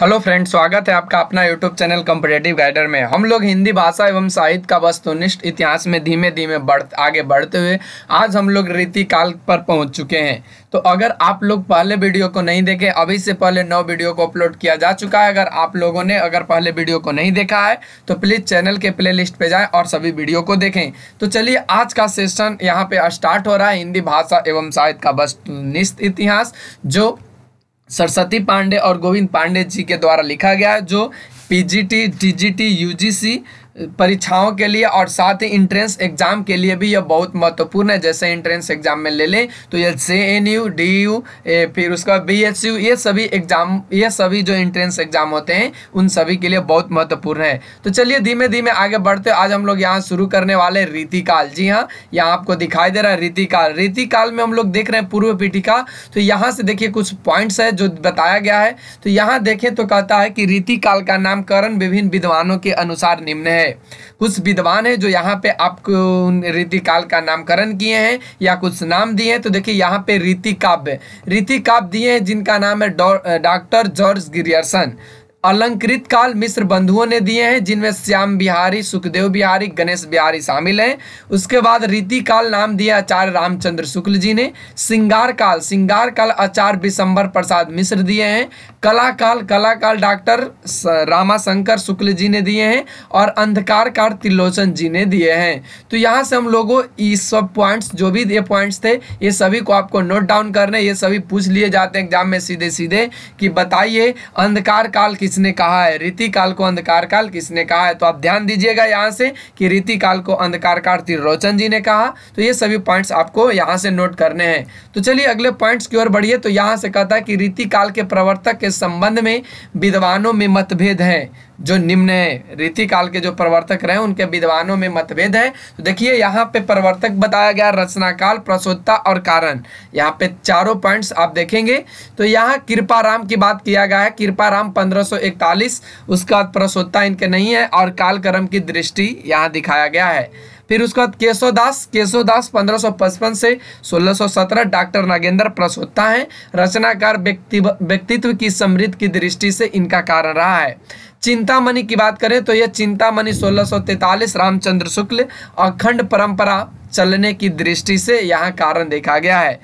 hello friends स्वागत है आपका अपना यूट्यूब चैनल कम्पटेटिव गाइडर में हम लोग हिंदी भाषा एवं साहित्य का वस्तुनिष्ठ इतिहास में धीमे धीमे बढ़ आगे बढ़ते हुए आज हम लोग रीति काल पर पहुंच चुके हैं तो अगर आप लोग पहले वीडियो को नहीं देखे अभी से पहले नौ वीडियो को अपलोड किया जा चुका है अगर आप लोगों ने अगर पहले वीडियो को नहीं देखा है तो प्लीज़ चैनल के प्ले लिस्ट पर जाएँ और सभी वीडियो को देखें तो चलिए आज का सेशन यहाँ पर स्टार्ट हो रहा है हिंदी भाषा एवं साहित्य का वस्तुनिष्ठ इतिहास जो सरस्वती पांडे और गोविंद पांडे जी के द्वारा लिखा गया है जो पीजीटी, जी यूजीसी परीक्षाओं के लिए और साथ ही इंट्रेंस एग्जाम के लिए भी यह बहुत महत्वपूर्ण है जैसे इंट्रेंस एग्जाम में ले लें तो यह J N U D U फिर उसका बी एच यू ये सभी एग्जाम ये सभी जो इंट्रेंस एग्जाम होते हैं उन सभी के लिए बहुत महत्वपूर्ण है तो चलिए धीमे धीमे आगे बढ़ते आज हम लोग यहाँ शुरू करने वाले रीतिकाल जी हाँ यहाँ आपको दिखाई दे रहा है रीतिकाल रीतिकाल में हम लोग देख रहे हैं पूर्व पीठिका तो यहाँ से देखिए कुछ पॉइंट्स है जो बताया गया है तो यहाँ देखें तो कहता है कि रीतिकाल का नामकरण विभिन्न विद्वानों के अनुसार निम्न है है कुछ विद्वान है जो यहाँ पे आपको रीतिकाल का नामकरण किए हैं या कुछ नाम दिए हैं तो देखिए यहाँ पे रीतिकाव्य रीतिकाव्य दिए हैं जिनका नाम है डॉक्टर जॉर्ज गिरियर्सन अलंकृत काल मिश्र बंधुओं ने दिए हैं जिनमें श्याम बिहारी सुखदेव बिहारी गणेश बिहारी शामिल हैं उसके बाद रीति काल नाम दिया आचार्य रामचंद्र शुक्ल जी ने सिंगार काल सिंगार काल आचार्य विशंबर प्रसाद मिश्र दिए हैं कला काल कला काल डॉक्टर रामाशंकर शुक्ल जी ने दिए हैं और अंधकार काल त्रिलोचन जी ने दिए हैं तो यहाँ से हम लोगों ये सब पॉइंट्स जो भी ये पॉइंट्स थे ये सभी को आपको नोट डाउन करने ये सभी पूछ लिए जाते हैं एग्जाम में सीधे सीधे कि बताइए अंधकार काल किस किसने कहा है रीति काल को अंधकार काल किसने कहा है तो आप ध्यान दीजिएगा यहाँ से कि रीति काल को अंधकार काल त्रिलोचन जी ने कहा तो ये सभी पॉइंट्स आपको यहाँ से नोट करने हैं तो चलिए अगले पॉइंट्स की ओर बढ़िए तो यहाँ से कहता है कि रीति काल के प्रवर्तक के संबंध में विद्वानों में मतभेद हैं जो निम्न रीति काल के जो प्रवर्तक रहे उनके विद्वानों में मतभेद है तो देखिए यहाँ पे प्रवर्तक बताया गया रचनाकाल प्रसोत्ता और कारण यहाँ पे चारों पॉइंट्स आप देखेंगे तो यहाँ कृपाराम की बात किया गया है कृपाराम 1541 उसका बाद प्रसोत्ता इनके नहीं है और कालक्रम की दृष्टि यहाँ दिखाया गया है फिर उसके बाद केशोदास केशोदास पंद्रह से 1617 डॉक्टर नागेंद्र प्रसोत्ता हैं रचनाकार व्यक्ति व्यक्तित्व की समृद्ध की दृष्टि से इनका कारण रहा है चिंतामणि की बात करें तो यह चिंतामणि 1643 रामचंद्र शुक्ल अखंड परंपरा चलने की दृष्टि से यहाँ कारण देखा गया है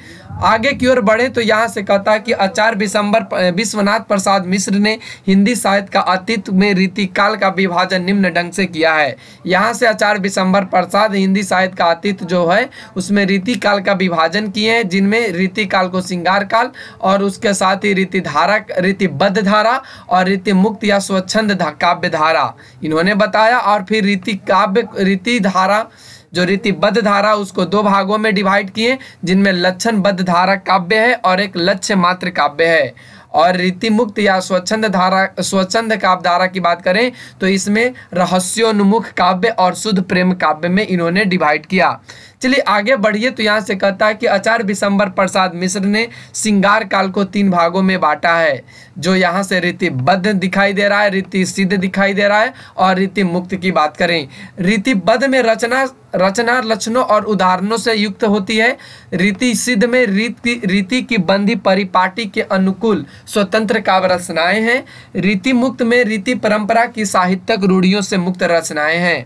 आगे की ओर बढ़े तो यहाँ से कहता है कि आचार्य विशंबर विश्वनाथ प्रसाद मिश्र ने हिंदी साहित्य का अतीत में रीतिकाल का विभाजन निम्न ढंग से किया है यहाँ से आचार्य विशंबर प्रसाद हिंदी साहित्य का अतीत जो है उसमें रीतिकाल का विभाजन किए हैं जिनमें रीतिकाल को श्रृंगार काल और उसके साथ ही रीतिधारा रीतिबद्ध धारा और रीति मुक्त या स्वच्छंद काव्य धारा इन्होंने बताया और फिर रीति काव्य रीति धारा जो रीतिबद्ध धारा उसको दो भागों में डिवाइड किए जिनमें लक्षणबद्ध धारा काव्य है और एक लक्ष्य मात्र काव्य है और रीति मुक्त या स्वच्छंद धारा स्वच्छंद काव्य धारा की बात करें तो इसमें रहस्योन्मुख काव्य और शुद्ध प्रेम काव्य में इन्होंने डिवाइड किया चलिए आगे बढ़िए तो यहाँ से कहता है कि आचार्य विशंबर प्रसाद मिश्र ने श्रृंगार काल को तीन भागों में बांटा है जो यहाँ से रीति बद्ध दिखाई दे रहा है रीति सिद्ध दिखाई दे रहा है और रीति मुक्त की बात करें रीति बद्ध में रचना रचना लक्षणों और उदाहरणों से युक्त होती है रीति सिद्ध में रीति रीति की बंधी परिपाटी के अनुकूल स्वतंत्र काव्य रचनाएं हैं रीति मुक्त में रीति परंपरा की साहित्यक रूढ़ियों से मुक्त रचनाएं हैं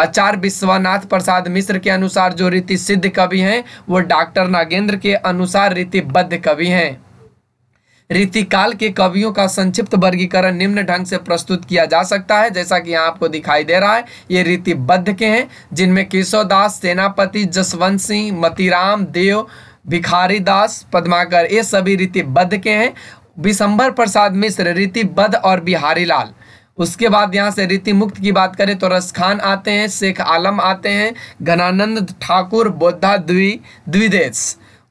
आचार्य विश्वनाथ प्रसाद मिश्र के अनुसार जो रीति सिद्ध कवि हैं वो डॉक्टर नागेंद्र के अनुसार रीतिबद्ध कवि हैं रीतिकाल के कवियों का संक्षिप्त वर्गीकरण निम्न ढंग से प्रस्तुत किया जा सकता है जैसा कि यहाँ आपको दिखाई दे रहा है ये रीतिबद्ध के हैं जिनमें केशवदास सेनापति जसवंत सिंह मतीराम देव भिखारी दास पद्माकर ये सभी रीतिबद्ध के हैं विशंभर प्रसाद मिश्र रीतिबद्ध और बिहारी लाल उसके बाद यहाँ से रीति मुक्त की बात करें तो रसखान आते हैं शेख आलम आते हैं घनानंद ठाकुर बोधा द्वि द्विदेश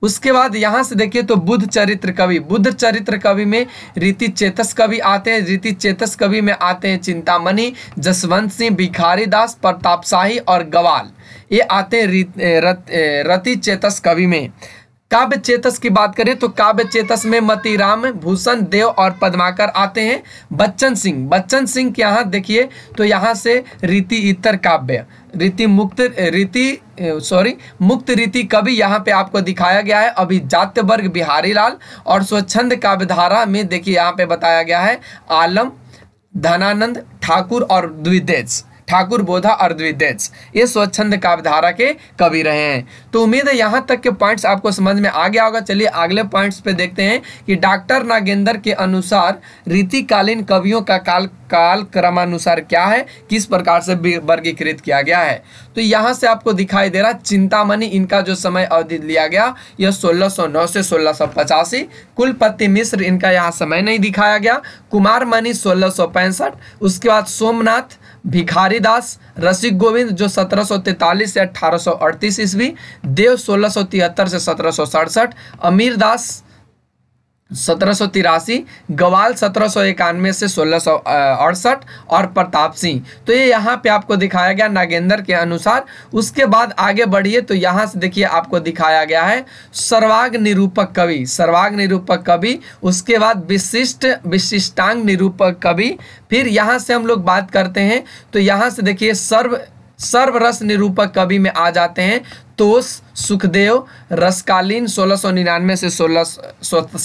उसके बाद यहाँ से देखिए तो बुद्ध चरित्र कवि बुद्ध चरित्र कवि में रीति चेतस कवि आते हैं रीति चेतस कवि में आते हैं चिंतामणि जसवंत सिंह भिखारी दास प्रताप शाही और गवाल ये आते हैं रति चेतस कवि में काव्य चेतस की बात करें तो काव्य चेतस में मतीराम भूषण देव और पद्माकर आते हैं बच्चन सिंह बच्चन सिंह के यहाँ देखिए तो यहाँ से रीति इतर काव्य रीति मुक्त रीति सॉरी मुक्त रीति कवि यहाँ पे आपको दिखाया गया है अभी जात्य वर्ग बिहारी लाल और स्वच्छंद काव्यधारा में देखिए यहाँ पे बताया गया है आलम धनानंद ठाकुर और द्विदेश ठाकुर बोधा अर्द्विदेश ये स्वच्छंद काव्यधारा के कवि रहे हैं तो उम्मीद है यहाँ तक के पॉइंट्स आपको समझ में आ गया होगा चलिए अगले पॉइंट्स पे देखते हैं कि डॉक्टर नागेंद्र के अनुसार रीतिकालीन कवियों का काल काल क्रमानुसार क्या है किस प्रकार से वर्गीकृत किया गया है तो यहाँ से आपको दिखाई दे रहा चिंतामणि इनका जो समय अवधि लिया गया यह सोलह से सोलह सौ पचासी कुलपति मिश्र इनका यहाँ समय नहीं दिखाया गया कुमार मणि सोलह उसके बाद सोमनाथ भिखारी दास रसिक गोविंद जो 1743 से 1838 ईस्वी देव तिहत्तर से सत्रह अमीर दास सत्रह गवाल सत्रह से सोलह अड़सठ और प्रताप सिंह तो ये यहाँ पे आपको दिखाया गया नागेंद्र के अनुसार उसके बाद आगे बढ़िए तो यहाँ से देखिए आपको दिखाया गया है सर्वाग निरूपक कवि सर्वाग निरूपक कवि उसके बाद विशिष्ट विशिष्टांग निरूपक कवि फिर यहाँ से हम लोग बात करते हैं तो यहाँ से देखिए सर्व सर्वरस निरूपक कवि में आ जाते हैं संतोष सुखदेव रसकालीन सोलह सौ निन्यानवे से सोलह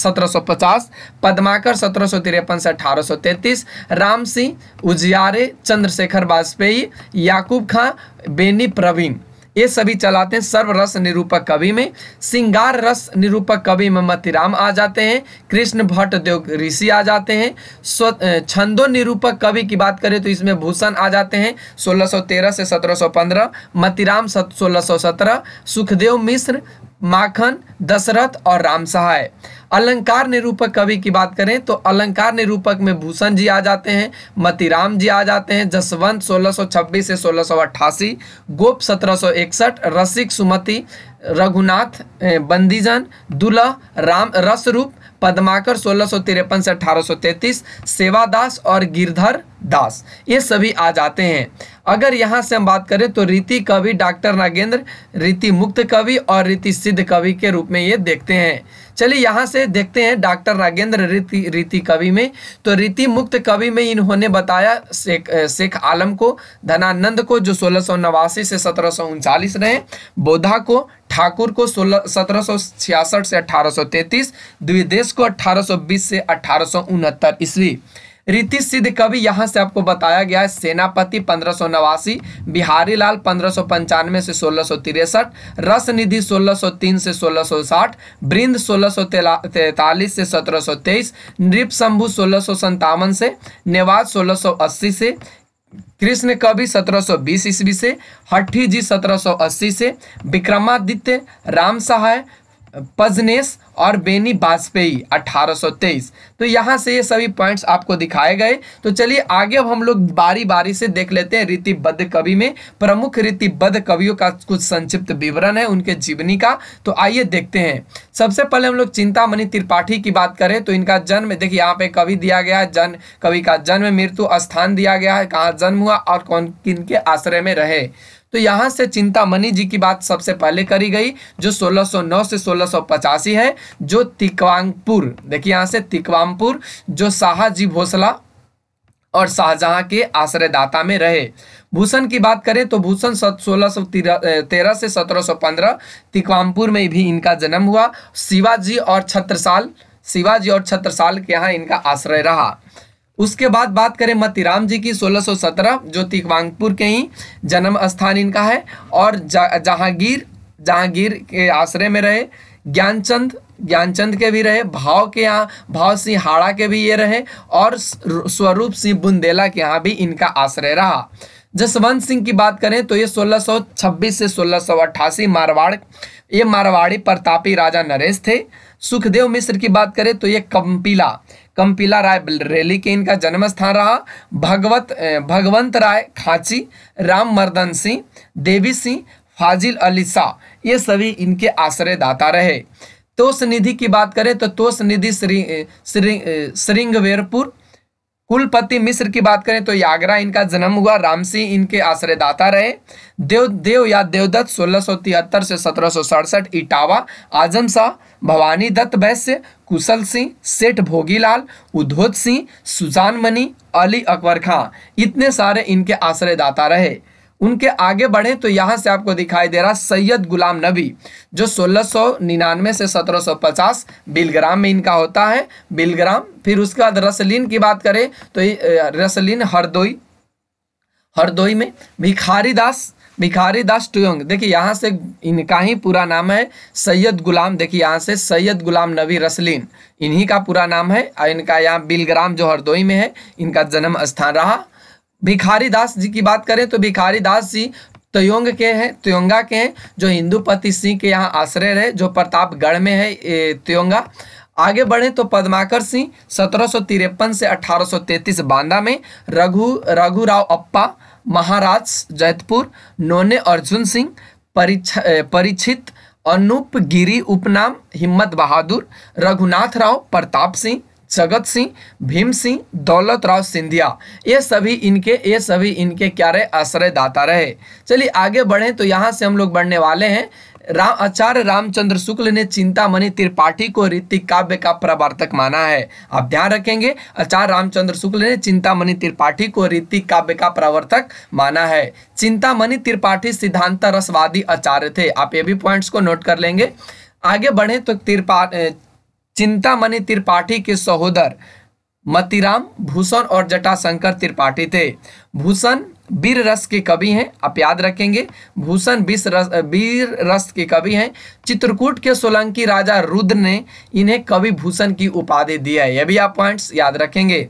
सत्रह सौ पचास पद्माकर सत्रह सौ तिरपन से अठारह सौ तैंतीस राम सिंह उजियारे चंद्रशेखर वाजपेयी याकूब खां बेनी प्रवीण ये सभी चलाते हैं सर्व रस निरूपक कवि में सिंगार रस निरूपक कवि में मतिराम आ जाते हैं कृष्ण भट्ट देव ऋषि आ जाते हैं छंदो निरूपक कवि की बात करें तो इसमें भूषण आ जाते हैं 1613 से 1715 मतिराम सोलह सुखदेव मिश्र माखन दशरथ और राम सहाय अलंकार निरूपक कवि की बात करें तो अलंकार निरूपक में भूषण जी आ जाते हैं मतिराम जी आ जाते हैं जसवंत 1626 से 1688 गोप 1761 रसिक सुमति रघुनाथ बंदीजन दुल्ह राम रसरूप पदमाकर सोलह से 1833 सेवादास और गिरधर दास ये सभी आ जाते हैं अगर यहाँ से हम बात करें तो रीति कवि डॉक्टर नागेंद्र रीति मुक्त कवि और रीति सिद्ध कवि के रूप में ये देखते हैं चलिए यहाँ से देखते हैं डॉक्टर नागेंद्र रीति रीति कवि में तो रीति मुक्त कवि में इन्होंने बताया शेख शेख आलम को धनानंद को जो सोलह से सत्रह रहे बोधा को ठाकुर को सोलह सत्रह से 1833 द्विदेश को बीस से अठारह ईस्वी रीति सिद्ध कवि यहाँ से आपको बताया गया है सेनापति पंद्रह सौ नवासी बिहारी लाल पंद्रह सौ पंचानवे से सोलह सौ तिरसठ रस निधि सोलह सौ तीन से सोलह सौ साठ बृंद सोलह सौ तैतालीस से सत्रह सौ तेईस नृप शंभु सोलह सौ संतावन से नेवाद सोलह सौ अस्सी से कृष्ण कवि सत्रह सौ बीस ईस्वी से हट्ठी जी सत्रह अस्सी से विक्रमादित्य राम सहाय पजनेस और बेनी वाजपेयी 1823 तो यहाँ से ये सभी पॉइंट्स आपको दिखाए गए तो चलिए आगे अब हम लोग बारी बारी से देख लेते हैं रीतिबद्ध कवि में प्रमुख रीतिबद्ध कवियों का कुछ संक्षिप्त विवरण है उनके जीवनी का तो आइए देखते हैं सबसे पहले हम लोग चिंतामणि त्रिपाठी की बात करें तो इनका जन्म देखिए यहाँ पे कवि दिया गया है जन्म कवि का जन्म मृत्यु स्थान दिया गया है कहाँ जन्म हुआ और कौन किन के आश्रय में रहे तो यहाँ से चिंतामणि जी की बात सबसे पहले करी गई जो 1609 से सोलह है जो तिकवांगपुर देखिए यहाँ से तिकवांगपुर जो शाहजी भोसला और शाहजहां के आश्रयदाता में रहे भूषण की बात करें तो भूषण सोलह तेरह से सत्रह सौ पंद्रह तिकवामपुर में भी इनका जन्म हुआ शिवाजी और छत्रसाल शिवाजी और छत्रसाल के यहाँ इनका आश्रय रहा उसके बाद बात करें मतिराम जी की 1617 जो तिकवांगपुर के ही जन्म स्थान इनका है और जहांगीर जहांगीर के आश्रय में रहे ज्ञानचंद ज्ञानचंद के भी रहे भाव के यहाँ भाव सिंह हाड़ा के भी ये रहे और स्वरूप सिंह बुंदेला के यहाँ भी इनका आश्रय रहा जसवंत सिंह की बात करें तो ये 1626 से 1688 मारवाड़ ये मारवाड़ी प्रतापी राजा नरेश थे सुखदेव मिश्र की बात करें तो ये कंपीला कंपिला राय बरेली के इनका जन्म स्थान रहा भगवत भगवंत राय खाची राम मर्दन सिंह देवी सिंह फाजिल अली शाह ये सभी इनके आश्रयदाता रहे तोष निधि की बात करें तो तोष निधि श्री श्री श्रृंगवेरपुर कुलपति मिश्र की बात करें तो यागरा इनका जन्म हुआ राम सिंह इनके आश्रयदाता रहे देव देव या देवदत्त सोलह से सत्रह इटावा आजम शाह भवानी दत्त वैश्य कुशल सिंह सेठ भोगीलाल उद्धोत सिंह सुजान मनी अली अकबर खां इतने सारे इनके आश्रयदाता रहे उनके आगे बढ़े तो यहाँ से आपको दिखाई दे रहा सैयद गुलाम नबी जो 1699 से 1750 बिलग्राम में इनका होता है बिलग्राम फिर उसके बाद रसलीन की बात करें तो रसलीन हरदोई हरदोई में भिखारी दास भिखारी दास टुयोंग देखिए यहाँ से इनका ही पूरा नाम है सैयद गुलाम देखिए यहाँ से सैयद गुलाम नबी रसलीन इन्हीं का पूरा नाम है और इनका यहाँ बिलग्राम जो हरदोई में है इनका जन्म स्थान रहा भिखारी दास जी की बात करें तो भिखारी दास जी त्योंग के हैं त्योंगा के हैं जो हिंदूपति सिंह के यहाँ आश्रय रहे जो प्रतापगढ़ में है त्योंगा आगे बढ़े तो पद्माकर सिंह सत्रह से अठारह बांदा में रघु रघुराव अप्पा महाराज जैतपुर नोने अर्जुन सिंह परिचित परीक्षित अनूप गिरी उपनाम हिम्मत बहादुर रघुनाथ राव प्रताप सिंह जगत सिंह भीम सिंह दौलत राव सिंधिया ये सभी इनके ये सभी इनके क्या रहे आश्रयदाता रहे चलिए आगे बढ़ें तो यहाँ से हम लोग बढ़ने वाले हैं राम आचार्य रामचंद्र शुक्ल ने चिंतामणि त्रिपाठी को ऋतिक काव्य का प्रवर्तक माना है आप ध्यान रखेंगे आचार्य रामचंद्र शुक्ल ने चिंतामणि त्रिपाठी को रीति काव्य का प्रवर्तक माना है चिंतामणि त्रिपाठी सिद्धांत रसवादी आचार्य थे आप ये भी पॉइंट्स को नोट कर लेंगे आगे बढ़े तो त्रिपा चिंतामणि त्रिपाठी के सहोदर मतीराम भूषण और जटाशंकर त्रिपाठी थे भूषण वीर रस के कवि हैं आप याद रखेंगे भूषण बीस रस रस के कवि हैं चित्रकूट के सोलंकी राजा रुद्र ने इन्हें कवि भूषण की उपाधि दिया है यह भी आप पॉइंट्स याद रखेंगे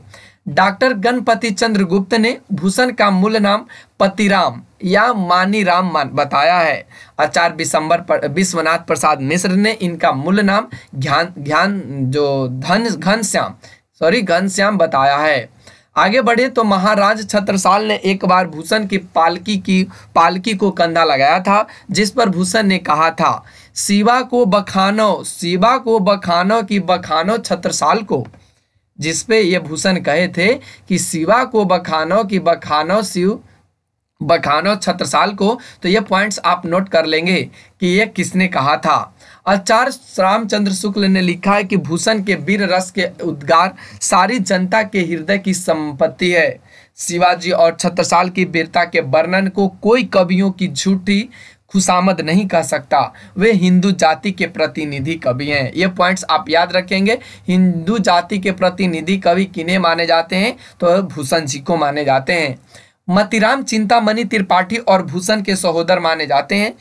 डॉक्टर गणपति चंद्र गुप्त ने भूषण का मूल नाम पतिराम या मानी राम मान बताया है आचार्य विश्वम्बर पर विश्वनाथ प्रसाद मिश्र ने इनका मूल नाम ध्यान ध्यान जो धन घनश्याम सॉरी घनश्याम बताया है आगे बढ़े तो महाराज छत्रसाल ने एक बार भूषण की पालकी की पालकी को कंधा लगाया था जिस पर भूषण ने कहा था शिवा को बखानो शिवा को बखानो की बखानो छत्रसाल को जिसपे ये भूषण कहे थे कि शिवा को बखानो की बखानो शिव बखानो छत्रसाल को तो ये पॉइंट्स आप नोट कर लेंगे कि ये किसने कहा था आचार्य रामचंद्र शुक्ल ने लिखा है कि भूषण के वीर रस के उद्गार सारी जनता के हृदय की संपत्ति है शिवाजी और छत्रसाल की वीरता के वर्णन को कोई कवियों की झूठी खुशामद नहीं कह सकता वे हिंदू जाति के प्रतिनिधि कवि हैं ये पॉइंट्स आप याद रखेंगे हिंदू जाति के प्रतिनिधि कवि किन्हें माने जाते हैं तो भूषण जी को माने जाते हैं मतिराम चिंतामणि त्रिपाठी और भूषण के सहोदर माने जाते हैं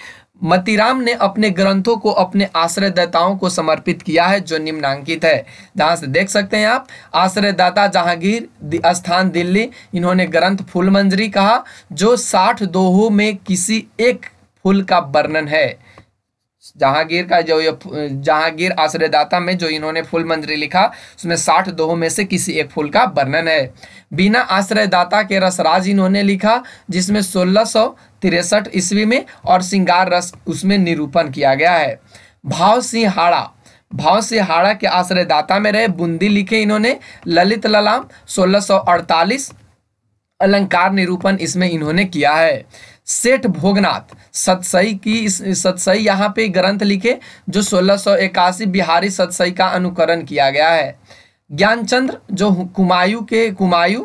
मतीराम ने अपने ग्रंथों को अपने आश्रयदाताओं को समर्पित किया है जो निम्नांकित है जहाँ से देख सकते हैं आप आश्रयदाता जहांगीर स्थान दिल्ली इन्होंने ग्रंथ फूल मंजरी कहा जो साठ दोहों में किसी एक फूल का वर्णन है जहांगीर का जो ये जहांगीर आश्रयदाता में जो इन्होंने फूल मंजरी लिखा उसमें साठ दोहों में से किसी एक फूल का वर्णन है बिना आश्रयदाता के रसराज इन्होंने लिखा जिसमें सोलह सौ तिरसठ ईस्वी में और श्रृंगार रस उसमें निरूपण किया गया है भाव सिंहाड़ा भाव सिंहाड़ा के आश्रयदाता में रहे बूंदी लिखे इन्होंने ललित ललाम सोलह अलंकार निरूपण इसमें इन्होंने किया है सेठ भोगनाथ सतसई की सतसई यहाँ पे ग्रंथ लिखे जो सोलह बिहारी सतसई का अनुकरण किया गया है ज्ञानचंद्र जो कुमायूं के कुमायूं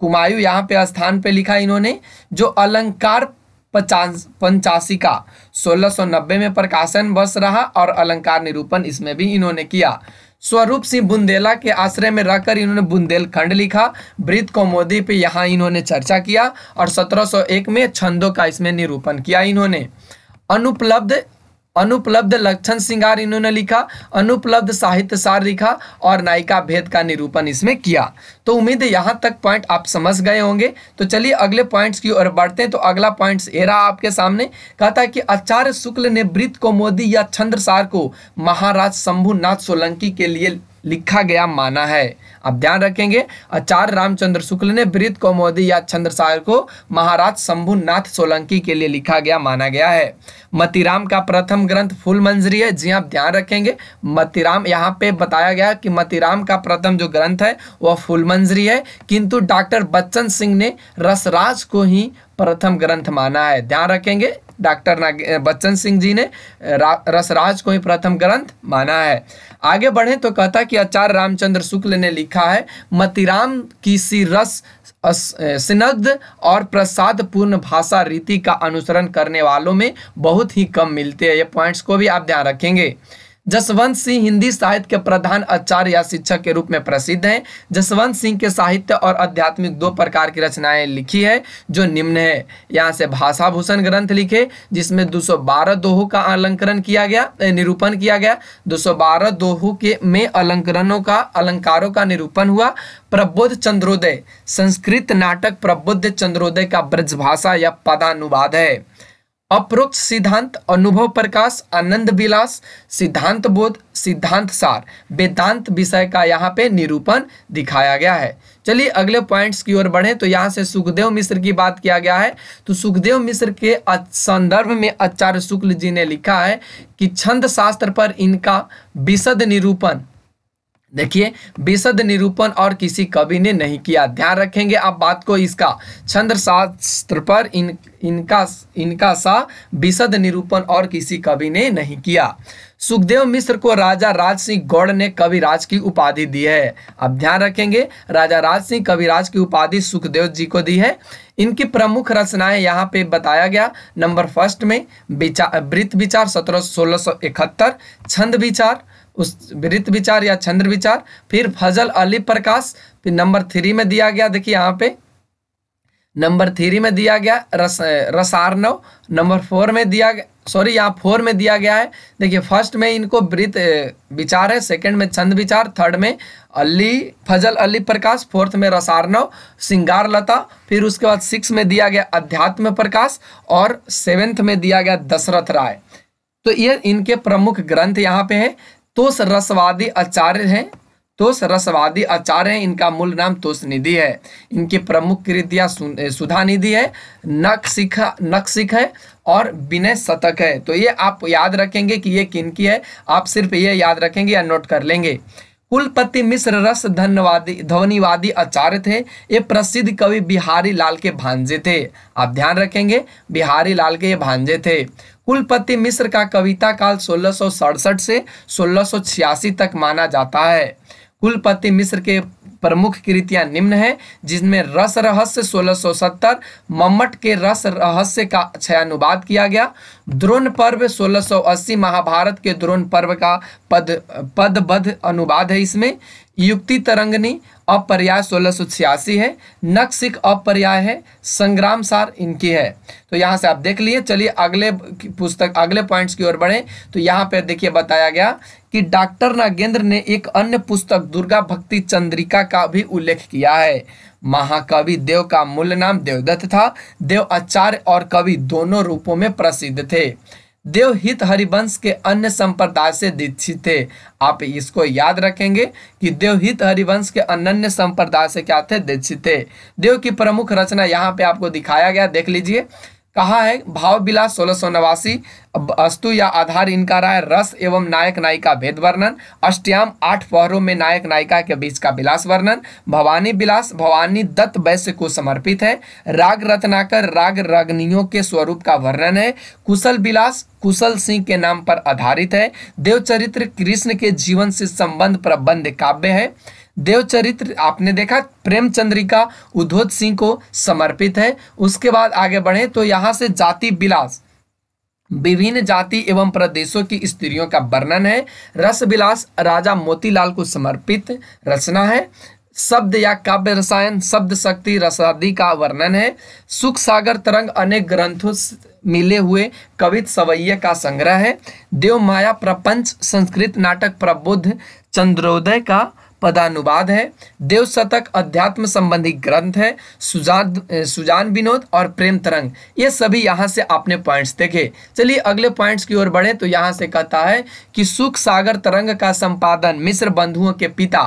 कुमायूं यहाँ पे स्थान पे लिखा इन्होंने जो अलंकार पचास पंचासी का 1690 में प्रकाशन बस रहा और अलंकार निरूपण इसमें भी इन्होंने किया स्वरूप सिंह बुंदेला के आश्रय में रहकर इन्होंने बुंदेलखंड लिखा वृत्त कौमोदी पे यहाँ इन्होंने चर्चा किया और 1701 में छंदों का इसमें निरूपण किया इन्होंने अनुपलब्ध अनुपलब्ध लक्षण सिंगार इन्होंने लिखा अनुपलब्ध साहित्य सार लिखा और नायिका भेद का निरूपण इसमें किया तो उम्मीद है यहाँ तक पॉइंट आप समझ गए होंगे तो चलिए अगले पॉइंट्स की ओर बढ़ते हैं तो अगला पॉइंट्स ये रहा आपके सामने कहता है कि आचार्य शुक्ल ने वृत्त को मोदी या छंद्र सार को महाराज शंभुनाथ सोलंकी के लिए लिखा गया माना है आप ध्यान रखेंगे आचार्य रामचंद्र शुक्ल ने वृत कौमोदी या चंद्र सागर को महाराज शंभु नाथ सोलंकी के लिए लिखा गया माना गया है मतिराम का प्रथम ग्रंथ फुल मंजरी है जी आप हाँ, ध्यान रखेंगे मतिराम यहाँ पे बताया गया कि मतिराम का प्रथम जो ग्रंथ है वह फुल मंजरी है किंतु डॉक्टर बच्चन सिंह ने रसराज को ही प्रथम ग्रंथ माना है ध्यान रखेंगे डॉक्टर बच्चन सिंह जी ने रसराज को ही प्रथम ग्रंथ माना है आगे बढ़े तो कहता कि आचार्य रामचंद्र शुक्ल ने लिखा है मतिराम की सी रस स्नग्ध और प्रसाद पूर्ण भाषा रीति का अनुसरण करने वालों में बहुत ही कम मिलते हैं ये पॉइंट्स को भी आप ध्यान रखेंगे जसवंत सिंह हिंदी साहित्य के प्रधान आचार्य या शिक्षक के रूप में प्रसिद्ध हैं जसवंत सिंह के साहित्य और आध्यात्मिक दो प्रकार की रचनाएं लिखी है जो निम्न है यहाँ से भाषाभूषण ग्रंथ लिखे जिसमें 212 दोहों का अलंकरण किया गया निरूपण किया गया 212 दोहों के में अलंकरणों का अलंकारों का निरूपण हुआ प्रबुद्ध चंद्रोदय संस्कृत नाटक प्रबुद्ध चंद्रोदय का ब्रजभाषा या पदानुवाद है अप्रोक्ष सिद्धांत अनुभव प्रकाश आनंद विलास सिद्धांत बोध सिद्धांत सार वेदांत विषय का यहाँ पे निरूपण दिखाया गया है चलिए अगले पॉइंट्स की ओर बढ़ें तो यहाँ से सुखदेव मिश्र की बात किया गया है तो सुखदेव मिश्र के संदर्भ में आचार्य शुक्ल जी ने लिखा है कि छंद शास्त्र पर इनका विशद निरूपण देखिए विशद निरूपण और किसी कवि ने नहीं किया ध्यान रखेंगे आप बात को इसका छंद शास्त्र पर इन इनका इनका सा विशद निरूपण और किसी कवि ने नहीं किया सुखदेव मिश्र को राजा राज सिंह गौड़ ने कविराज की उपाधि दी है अब ध्यान रखेंगे राजा राज सिंह कविराज की उपाधि सुखदेव जी को दी है इनकी प्रमुख रचनाएं यहाँ पे बताया गया नंबर फर्स्ट में विचार वृत्त विचार सत्रह सोलह सौ इकहत्तर छंद विचार उस वृत्त विचार या छंद्र विचार फिर फजल अली प्रकाश फिर नंबर थ्री में दिया गया देखिए यहाँ पे नंबर थ्री में दिया गया रस रसार्नव नंबर फोर में दिया गया सॉरी यहाँ फोर में दिया गया है देखिए फर्स्ट में इनको वृत्त विचार है सेकंड में छंद विचार थर्ड में अली फजल अली प्रकाश फोर्थ में रसार्नव सिंगार लता फिर उसके बाद सिक्स में दिया गया अध्यात्म प्रकाश और सेवेंथ में दिया गया दशरथ राय तो ये इनके प्रमुख ग्रंथ यहाँ पे हैं तो रसवादी आचार्य हैं तोष रसवादी आचार्य हैं इनका मूल नाम तोष निधि है इनकी प्रमुख कृतियाँ सुधा निधि है नक सिख नक सिख है और विनय शतक है तो ये आप याद रखेंगे कि ये किन की है आप सिर्फ ये याद रखेंगे या नोट कर लेंगे कुलपति मिश्र रस धनवादी ध्वनिवादी आचार्य थे ये प्रसिद्ध कवि बिहारी लाल के भांजे थे आप ध्यान रखेंगे बिहारी लाल के ये भांजे थे कुलपति मिश्र का कविता काल सोलह से सोलह तक माना जाता है कुलपति मिश्र के प्रमुख कृतियां निम्न हैं जिसमें रस रहस्य 1670 मम्मट के रस रहस्य का छयानुवाद किया गया द्रोण पर्व 1680 महाभारत के द्रोण पर्व का पद पदबद्ध अनुवाद है इसमें युक्ति तरंगनी अपर्याय सोलह सौ छियासी है नक्सिक सिख अपर्याय है संग्राम सार इनकी है तो यहाँ से आप देख लिए चलिए अगले पुस्तक अगले पॉइंट्स की ओर बढ़े तो यहाँ पे देखिए बताया गया कि डॉक्टर नागेंद्र ने एक अन्य पुस्तक दुर्गा भक्ति चंद्रिका का भी उल्लेख किया है महाकवि देव का मूल नाम देवदत्त था देव आचार्य और कवि दोनों रूपों में प्रसिद्ध थे देवहित हरिवंश के अन्य संप्रदाय से दीक्षित थे आप इसको याद रखेंगे कि देवहित हरिवंश के अनन्य संप्रदाय से क्या थे दीक्षित थे देव की प्रमुख रचना यहाँ पे आपको दिखाया गया देख लीजिए कहा है भाव बिलास सोलह सौ नवासी अस्तु या आधार इनका रहा है रस एवं नायक नायिका भेद वर्णन अष्टयाम आठ पहरों में नायक नायिका के बीच का विलास वर्णन भवानी विलास भवानी दत्त वैश्य को समर्पित है राग रत्नाकर राग रागनियों के स्वरूप का वर्णन है कुशल विलास कुशल सिंह के नाम पर आधारित है देवचरित्र कृष्ण के जीवन से संबंध प्रबंध काव्य है देवचरित्र आपने देखा प्रेमचंद्रिका उद्धोत सिंह को समर्पित है उसके बाद आगे बढ़े तो यहाँ से जाति बिलास विभिन्न जाति एवं प्रदेशों की स्त्रियों का वर्णन है बिलास राजा मोतीलाल को समर्पित रचना है शब्द या काव्य रसायन शब्द शक्ति रसादी का वर्णन है सुख सागर तरंग अनेक ग्रंथों मिले हुए कवित सवैये का संग्रह है देव माया प्रपंच संस्कृत नाटक प्रबुद्ध चंद्रोदय का पदानुवाद है देवशतक अध्यात्म संबंधी ग्रंथ है सुजान सुजान विनोद और प्रेम तरंग ये सभी यहाँ से आपने पॉइंट्स देखे चलिए अगले पॉइंट्स की ओर बढ़े तो यहाँ से कहता है कि सुख सागर तरंग का संपादन मिश्र बंधुओं के पिता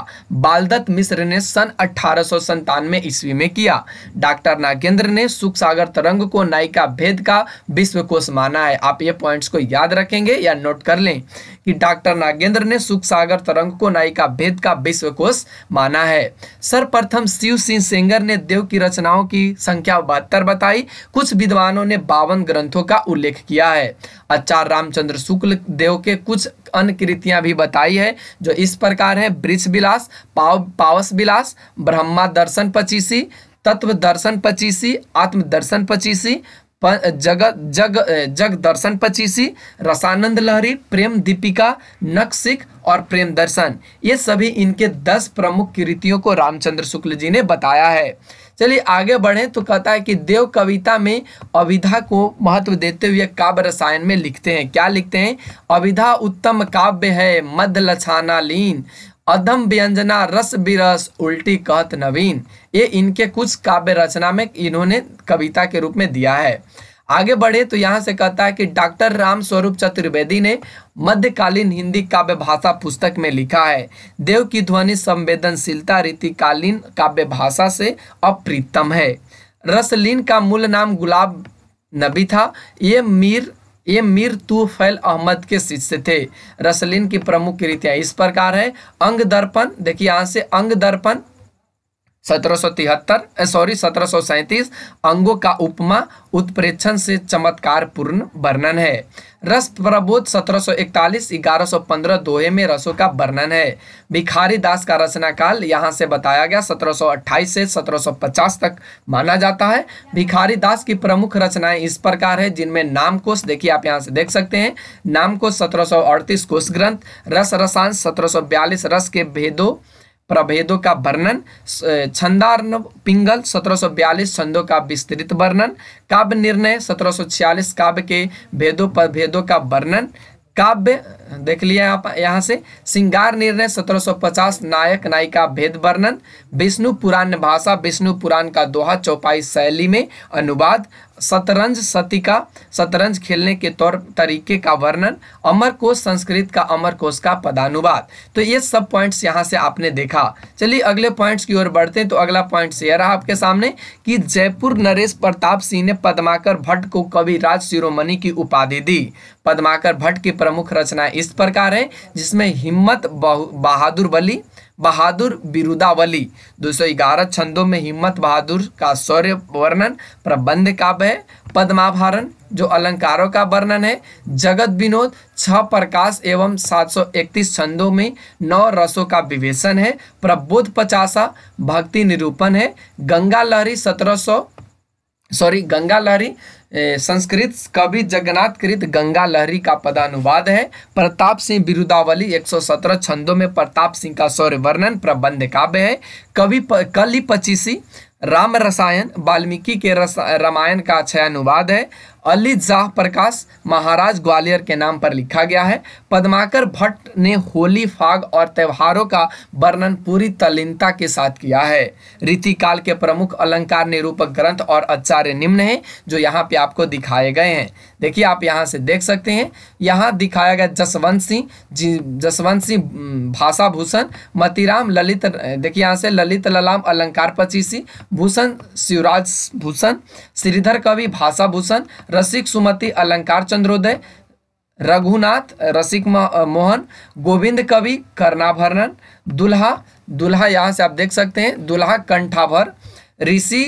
बालदत्त मिश्र ने सन अठारह ईस्वी में किया डॉक्टर नागेंद्र ने सुख सागर तरंग को नायिका भेद का विश्वकोश माना है आप ये पॉइंट्स को याद रखेंगे या नोट कर लें कि डॉक्टर नागेंद्र ने सुख सागर तरंग को नायिका भेद का विश्व विश्वकोश माना है सर्वप्रथम शिव सिंह सेंगर ने देव की रचनाओं की संख्या बहत्तर बताई कुछ विद्वानों ने बावन ग्रंथों का उल्लेख किया है आचार्य रामचंद्र शुक्ल देव के कुछ अन्य कृतियां भी बताई है जो इस प्रकार है वृक्ष विलास पाव पावस विलास ब्रह्मा दर्शन पचीसी तत्व दर्शन पचीसी आत्म दर्शन पचीसी जग जग जग दर्शन पचीसी रसानंद लहरी प्रेम दीपिका नक्सिक और प्रेम दर्शन ये सभी इनके दस प्रमुख कृतियों को रामचंद्र शुक्ल जी ने बताया है चलिए आगे बढ़ें तो कहता है कि देव कविता में अविधा को महत्व देते हुए काव्य रसायन में लिखते हैं क्या लिखते हैं अविधा उत्तम काव्य है मध्य लछाना लीन अदम व्यंजना रस बिरस उल्टी कहत नवीन ये इनके कुछ काव्य रचना में इन्होंने कविता के रूप में दिया है आगे बढ़े तो यहाँ से कहता है कि डॉक्टर राम स्वरूप चतुर्वेदी ने मध्यकालीन हिंदी काव्य भाषा पुस्तक में लिखा है देव की ध्वनि संवेदनशीलता रीतिकालीन काव्य भाषा से अप्रीतम है रसलीन का मूल नाम गुलाब नबी था ये मीर ये मीर तू फैल अहमद के शिष्य थे रसलिन की प्रमुख कृतियाँ इस प्रकार है अंग दर्पण देखिए यहाँ से अंग दर्पण सत्रह सॉरी सत्रह अंगों का उपमा उत्प्रेक्षण से चमत्कार पूर्ण वर्णन है रस प्रबोध 1741 1115 दोहे में रसों का वर्णन है भिखारी दास का रचनाकाल यहाँ से बताया गया 1728 से 1750 तक माना जाता है भिखारी दास की प्रमुख रचनाएं इस प्रकार है जिनमें नाम कोश देखिए आप यहाँ से देख सकते हैं नाम नामकोश 1738 कोश ग्रंथ रस रसांश 1742 रस के भेदों प्रभेदों का वर्णन छंदार्णव पिंगल 1742 छंदों का विस्तृत वर्णन काव्य निर्णय 1746 काव्य के भेदों पर भेदों का वर्णन काव्य देख लिया आप यहाँ से सिंगार निर्णय 1750 नायक नायिका भेद वर्णन विष्णु पुराण भाषा विष्णु पुराण का दोहा चौपाई शैली में अनुवाद शतरंज सती का शतरंज खेलने के तौर तरीके का वर्णन अमर कोश संस्कृत का अमर कोश का पदानुवाद तो ये सब पॉइंट्स यहाँ से आपने देखा चलिए अगले पॉइंट्स की ओर बढ़ते हैं तो अगला पॉइंट्स यह रहा आपके सामने कि जयपुर नरेश प्रताप सिंह ने पदमाकर भट्ट को कवि राज शिरोमणि की उपाधि दी पदमाकर भट्ट की प्रमुख रचना इस प्रकार है जिसमें हिम्मत बहादुर बली बहादुर बिरुदावली दो सौ ग्यारह छंदों में हिम्मत बहादुर का शौर्य वर्णन प्रबंध काव्य है पद्माभारण जो अलंकारों का वर्णन है जगत विनोद छह प्रकाश एवं 731 छंदों में नौ रसों का विवेचन है प्रबुद्ध पचासा भक्ति निरूपण है गंगा लहरी सत्रह सौ सॉरी गंगा लहरी संस्कृत कवि जगन्नाथ कृत गंगा लहरी का पदानुवाद है प्रताप सिंह बिरुदावली 117 छंदों में प्रताप सिंह का सौर्य वर्णन प्रबंध काव्य है कवि कली पचीसी राम रसायन वाल्मीकि के रस रामायण का अनुवाद है अली जाह प्रकाश महाराज ग्वालियर के नाम पर लिखा गया है पद्माकर भट्ट ने होली फाग और त्योहारों का वर्णन पूरी तलीनता के साथ किया है रीतिकाल के प्रमुख अलंकार निरूपक ग्रंथ और आचार्य निम्न हैं जो यहाँ पे आपको दिखाए गए हैं देखिए आप यहाँ से देख सकते हैं यहाँ दिखाया गया जसवंत सिंह जी जसवंत सिंह भाषा भूषण मतीराम ललित देखिए यहाँ से ललित ललाम अलंकार पचीसी भूषण शिवराज भूषण श्रीधर कवि भाषा भूषण रसिक सुमति अलंकार चंद्रोदय रघुनाथ रसिक मोहन गोविंद कवि कर्णाभरण दुल्हा दुल्हा यहाँ से आप देख सकते हैं दुल्हा कंठाभर ऋषि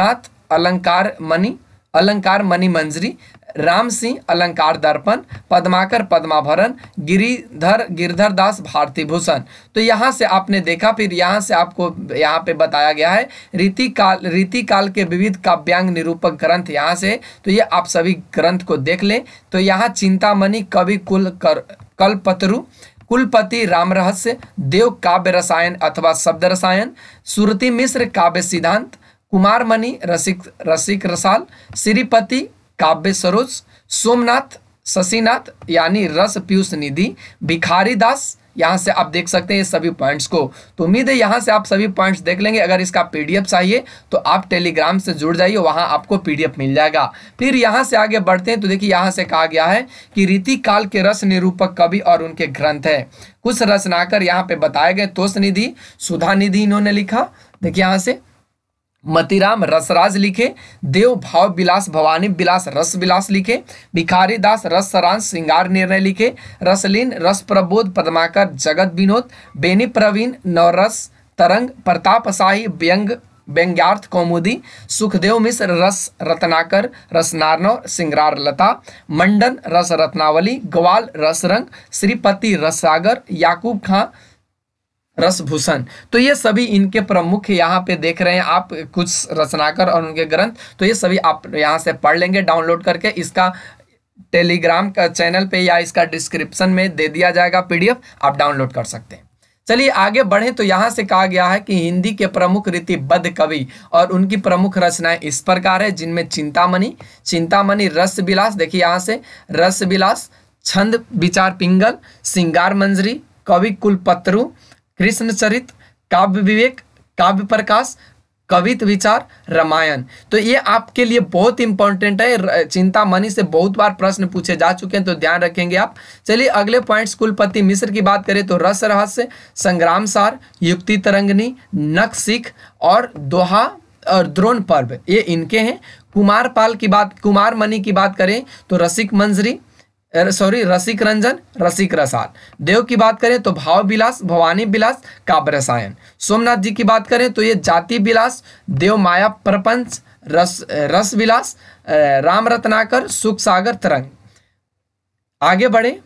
नाथ अलंकार मणि अलंकार मणि मंजरी राम सिंह अलंकार दर्पण पद्माकर पद्माभरण गिरिधर गिरधर दास भारती भूषण तो यहाँ से आपने देखा फिर यहाँ से आपको यहाँ पे बताया गया है रीति काल रीति काल के विविध काव्यांग निरूपक ग्रंथ यहाँ से तो ये आप सभी ग्रंथ को देख लें तो यहाँ चिंतामणि कवि कुल कर कलपतरु कुलपति राम रहस्य देव काव्य रसायन अथवा शब्द रसायन सुरति मिश्र काव्य सिद्धांत कुमार मणि रसिक रसिक रसाल श्रीपति काव्य सरोज सोमनाथ शशिनाथ यानी रस पीयूष निधि भिखारी दास यहाँ से आप देख सकते हैं ये सभी पॉइंट्स को तो उम्मीद है यहाँ से आप सभी पॉइंट्स देख लेंगे अगर इसका पीडीएफ चाहिए तो आप टेलीग्राम से जुड़ जाइए वहाँ आपको पीडीएफ मिल जाएगा फिर यहाँ से आगे बढ़ते हैं तो देखिए यहाँ से कहा गया है कि रीति काल के रस निरूपक कवि और उनके ग्रंथ है कुछ रचनाकर यहाँ पे बताए गए तोष निधि सुधा निधि इन्होंने लिखा देखिए यहाँ से मतिराम रसराज लिखे देव भाव बिलास भवानी बिलास रस बिलास लिखे भिखारी दास रस सरांश श्रृंगार निर्णय लिखे रसलीन रस प्रबोध पदमाकर जगत विनोद बेनी प्रवीण नवरस तरंग प्रताप साई व्यंग व्यंग्यार्थ कौमुदी सुखदेव मिश्र रस रत्नाकर रसनारण सिंगरार लता मंडन रस रत्नावली ग्वाल रसरंग श्रीपति रस सागर याकूब खां रसभूषण तो ये सभी इनके प्रमुख यहाँ पे देख रहे हैं आप कुछ रचनाकर और उनके ग्रंथ तो ये सभी आप यहाँ से पढ़ लेंगे डाउनलोड करके इसका टेलीग्राम का चैनल पे या इसका डिस्क्रिप्शन में दे दिया जाएगा पीडीएफ आप डाउनलोड कर सकते हैं चलिए आगे बढ़े तो यहाँ से कहा गया है कि हिंदी के प्रमुख रीतिबद्ध कवि और उनकी प्रमुख रचनाएं इस प्रकार है जिनमें चिंतामणि चिंतामणि रस बिलास देखिए यहाँ से रस बिलास छंद विचार पिंगल सिंगार मंजरी कवि कुलपत्रु कृष्ण चरित काव्य विवेक काव्य प्रकाश कवित विचार रामायण तो ये आपके लिए बहुत इंपॉर्टेंट है चिंता मणि से बहुत बार प्रश्न पूछे जा चुके हैं तो ध्यान रखेंगे आप चलिए अगले पॉइंट कुलपति मिश्र की बात करें तो रस रहस्य संग्राम सार युक्ति तरंगनी नक सिख और दोहा और द्रोण पर्व ये इनके हैं कुमार पाल की बात कुमार मणि की बात करें तो रसिक मंजरी सॉरी रसिक रंजन रसिक रसाल देव की बात करें तो भाव विलास भवानी विलास काव्य रसायन सोमनाथ जी की बात करें तो ये जाति विलास देव माया प्रपंच रस रस विलास राम रत्नाकर सुख सागर तरंग आगे बढ़े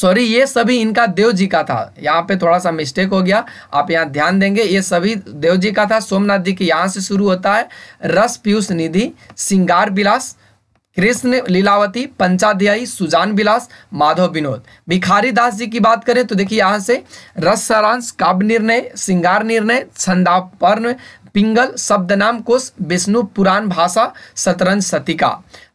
सॉरी ये सभी इनका देव जी का था यहाँ पे थोड़ा सा मिस्टेक हो गया आप यहाँ ध्यान देंगे ये सभी देव जी का था सोमनाथ जी के यहाँ से शुरू होता है रस पीयूष निधि सिंगार विलास कृष्ण लीलावती पंचाध्यायी सुजान विलास माधव विनोद भिखारी दास जी की बात करें तो देखिए यहाँ से रस सारांश काव्य निर्णय श्रृंगार निर्णय छंदापर्ण पिंगल शब्द नाम कोश विष्णु पुराण भाषा शतरंज शतिका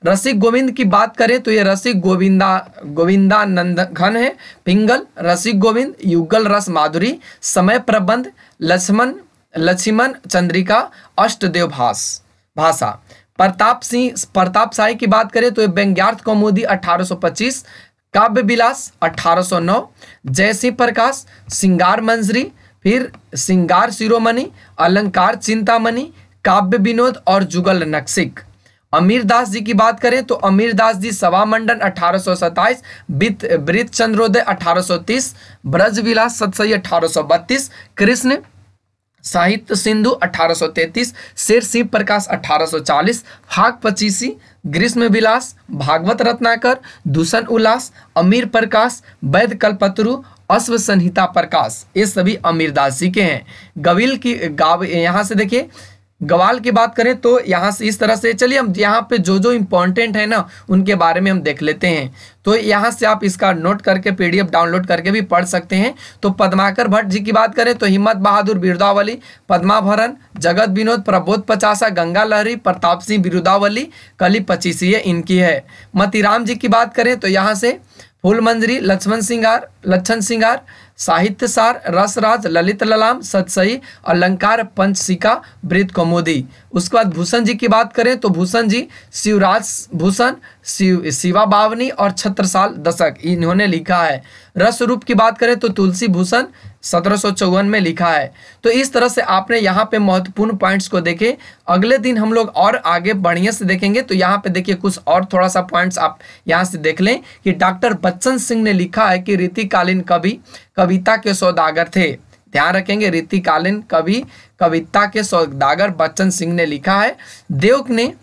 रसिक गोविंद की बात करें तो ये रसिक गोविंदा नंद घन है पिंगल रसिक गोविंद युगल रस माधुरी समय प्रबंध लक्ष्मण लक्ष्मण चंद्रिका अष्टदेव भाष भाषा प्रताप सिंह प्रताप साई की बात करें तो व्यंग्यार्थ कौमुदी 1825 काव्य विलास 1809 जयसिंह प्रकाश सिंगार मंजरी फिर सिंगार शिरोमणि अलंकार चिंतामणि काव्य विनोद और जुगल नक्सिक अमीर दास जी की बात करें तो अमीर दास जी सवा मंडन अठारह सौ सत्ताईस चंद्रोदय 1830 ब्रज विलास सतसई बत्तीस कृष्ण साहित्य सिंधु 1833 शेर शिव प्रकाश 1840 भाग पचीसी ग्रीष्म विलास भागवत रत्नाकर दूषण उल्लास अमीर प्रकाश वैद्य कलपत्रु अश्व संहिता प्रकाश ये सभी अमीरदास जी के हैं गविल की गाव यहाँ से देखिए गवाल की बात करें तो यहाँ से इस तरह से चलिए हम यहाँ पे जो जो इम्पोर्टेंट है ना उनके बारे में हम देख लेते हैं तो यहाँ से आप इसका नोट करके पीडीएफ डाउनलोड करके भी पढ़ सकते हैं तो पद्माकर भट्ट जी की बात करें तो हिम्मत बहादुर बिरुदावली पद्माभरण जगत विनोद प्रबोध पचासा गंगा लहरी प्रताप सिंह बिरुदावली कली पचीसी इनकी है मतीराम जी की बात करें तो यहाँ से फूल मंजरी लक्ष्मण सिंगार लक्षण सिंगार साहित्य सार रसराज ललित ललाम सतसई अलंकार लंकार पंचसिका वृत कौमोदी उसके बाद भूषण जी की बात करें तो भूषण जी शिवराज भूषण शिव शिवा बावनी और छत्रसाल दशक इन्होंने लिखा है रस रूप की बात करें तो तुलसी भूषण 1754 में लिखा है तो इस तरह से आपने यहाँ पे महत्वपूर्ण पॉइंट्स को देखे अगले दिन हम लोग और आगे बढ़िया से देखेंगे तो यहाँ पे देखिए कुछ और थोड़ा सा पॉइंट्स आप यहाँ से देख लें कि डॉक्टर बच्चन सिंह ने लिखा है कि रीतिकालीन कवि कविता के सौदागर थे ध्यान रखेंगे रीतिकालीन कवि कविता के सौदागर बच्चन सिंह ने लिखा है देवक ने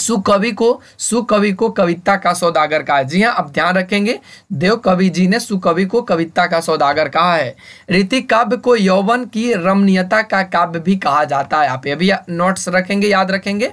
सुकवि को सुकवि को कविता का सौदागर कहा जी हाँ अब ध्यान रखेंगे देव कवि जी ने सुकवि को कविता का सौदागर कहा है रीति काव्य को यौवन की रमणीयता का काव्य भी कहा जाता है आप ये नोट्स रखेंगे याद रखेंगे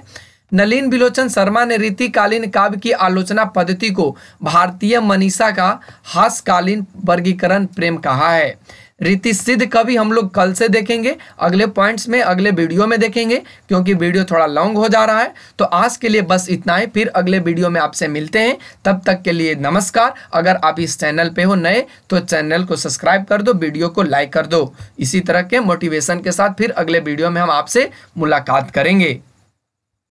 नलिन बिलोचन शर्मा ने रीतिकालीन काव्य की आलोचना पद्धति को भारतीय मनीषा का हास्यकालीन वर्गीकरण प्रेम कहा है रीति सिद्ध का भी हम लोग कल से देखेंगे अगले पॉइंट्स में अगले वीडियो में देखेंगे क्योंकि वीडियो थोड़ा लॉन्ग हो जा रहा है तो आज के लिए बस इतना ही फिर अगले वीडियो में आपसे मिलते हैं तब तक के लिए नमस्कार अगर आप इस चैनल पे हो नए तो चैनल को सब्सक्राइब कर दो वीडियो को लाइक कर दो इसी तरह के मोटिवेशन के साथ फिर अगले वीडियो में हम आपसे मुलाकात करेंगे